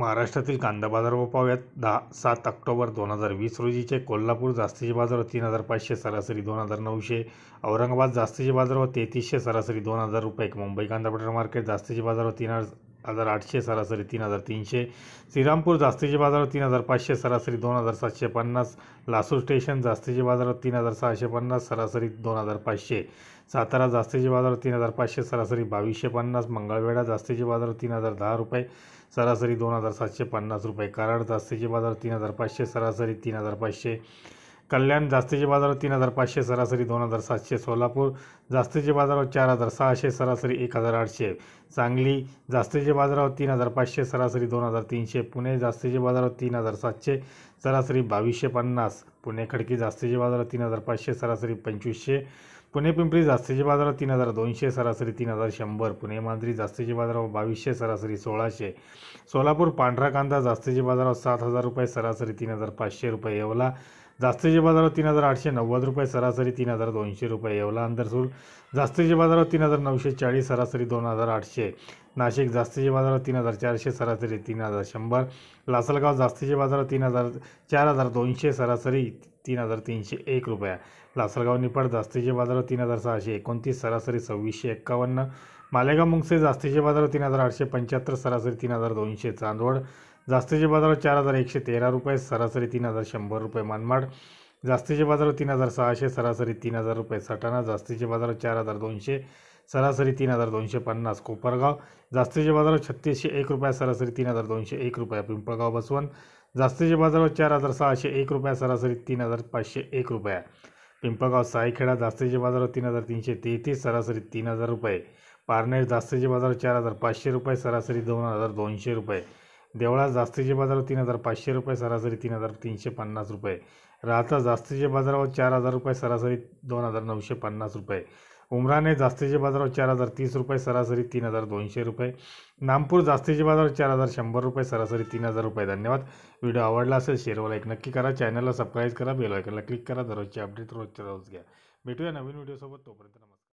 महाराष्ट्रातील कांदा बाजार व पाव दहा सात ऑक्टोबर दोन हजार वीस रोजीचे कोल्हापूर जास्तीचे बाजार तीन हजार पाचशे सरासरी दोन हजार नऊशे औरंगाबाद जास्तीचे बाजार व तेहतीसशे सरासरी दोन हजार रुपये मुंबई कांदा बटर मार्केट जास्तीचे बाजार व तीन हजार हजार आठशे सरासरी तीन हजार तीनशे श्रीरामपूर जास्तीचे बाजार तीन हजार पाचशे सरासरी दोन हजार सातशे पन्नास लासूर स्टेशन जास्तीचे बाजार तीन हजार सहाशे पन्नास सरासरी दोन हजार पाचशे सातारा जास्तीचे बाजार तीन हजार पाचशे सरासरी बावीसशे पन्नास मंगळवेढा जास्तीचे बाजार तीन हजार दहा रुपये सरासरी दोन हजार सातशे पन्नास रुपये कराड जास्तीचे बाजार तीन हजार पाचशे सरासरी तीन हजार पाचशे कल्याण जास्तीचे बाजारावर तीन हजार पाचशे सरासरी दोन हजार सातशे सोलापूर जास्तीचे बाजारावर चार हजार सहाशे सरासरी एक हजार आठशे सांगली जास्तीचे बाजारावर तीन हजार पाचशे सरासरी दोन हजार तीनशे पुणे जास्तीचे बाजारावर तीन हजार सातशे सरासरी बावीसशे पन्नास पुणे खडकी जास्तीचे बाजारावर तीन हजार पाचशे सरासरी पंचवीसशे पुणे पिंपरी जास्तीचे बाजारावर तीन हजार दोनशे सरासरी तीन हजार शंभर पुणे मांजरी जास्तीचे बाजारावर बावीसशे सरासरी सोळाशे सोलापूर पांढरा कांदा जास्तीचे बाजारावर सात हजार रुपये सरासरी तीन हजार पाचशे रुपये येवला जास्तीचे बाजारात तीन हजार आठशे नव्वद रुपये सरासरी तीन हजार दोनशे रुपये येवला अंतरसूल जास्तीचे बाजारात तीन हजार नऊशे चाळीस सरासरी दोन हजार आठशे नाशिक जास्तीचे बाजारात तीन हजार चारशे सरासरी तीन हजार शंभर लासलगाव जास्तीचे बाजारात तीन हजार चार हजार दोनशे सरासरी तीन हजार तीनशे एक रुपया लासलगाव निफाड जास्तीचे बाजारात तीन हजार सहाशे एकोणतीस सरासरी सव्वीसशे एक्कावन्न मालेगाव मुंगसे जास्तीचे बाजार तीन हजार आठशे पंच्याहत्तर सरासरी तीन हजार दोनशे चांदवड जास्तीचे बाजार चार हजार एकशे तेरा रुपये सरासरी तीन हजार शंभर रुपये मानमाड जास्तीचे बाजार तीन हजार सहाशे सरासरी तीन हजार रुपये सटाणा जास्तीचे बाजार चार हजार दोनशे सरासरी तीन हजार दोनशे पन्नास कोपरगाव जास्तीचे बाजार छत्तीसशे एक रुपये सरासरी तीन हजार दोनशे एक रुपया पिंपळगाव बसवंत जास्तीचे बाजार चार हजार सहाशे एक रुपये सरासरी तीन हजार पाचशे एक रुपया पिंपळगाव सायखेडा जास्तीचे बाजार तीन हजार तीनशे तेहतीस सरासरी तीन हजार रुपये पारनेर जास्तीचे बाजार चार हजार पाचशे रुपये सरासरी दोन हजार दोनशे रुपये देवळा जास्तीचे बाजार तीन हजार पाचशे रुपये सरासरी तीन हजार तीनशे पन्नास रुपये राहता जास्तीचे बाजारावर चार हजार रुपये सरासरी दोन हजार नऊशे पन्नास रुपये उमराने जास्तीचे बाजारावर चार हजार तीस रुपये सरासरी तीन हजार दोनशे रुपये नामपूर जास्तीचे बाजारावर चार हजार शंभर रुपये सरासरी तीन हजार रुपये धन्यवाद व्हिडिओ आवडला असेल शेअरवर लाईक नक्की करा चॅनलला सबस्क्राईब करा बेल आयकॉनला क्लिक करा दररोजचे अपडेट रोजच्या रोज घ्या भेटूया नवीन व्हिडिओसोबत तोपर्यंत